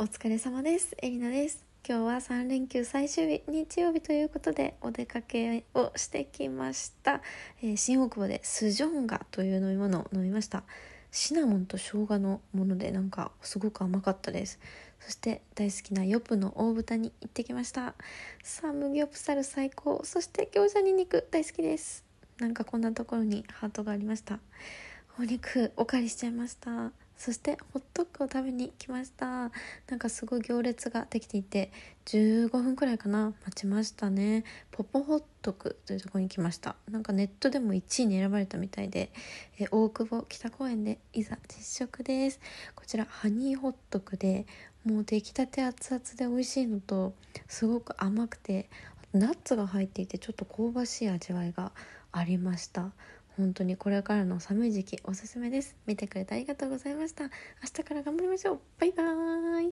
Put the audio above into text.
お疲れ様です。エリナです。今日は3連休最終日、日曜日ということでお出かけをしてきました。えー、新大久保でスジョンガという飲み物を飲みました。シナモンと生姜のものでなんかすごく甘かったです。そして大好きなヨプの大豚に行ってきました。サムギョプサル最高。そして餃子に肉大好きです。なんかこんなところにハートがありました。お肉お借りしちゃいました。そしてホットクッを食べに来ましたなんかすごい行列ができていて15分くらいかな待ちましたねポポホットクというとこに来ましたなんかネットでも1位に選ばれたみたいで、え大久保北公園でいざ実食ですこちらハニーホットクでもう出来たて熱々で美味しいのとすごく甘くてナッツが入っていてちょっと香ばしい味わいがありました本当にこれからの寒い時期おすすめです見てくれてありがとうございました明日から頑張りましょうバイバーイ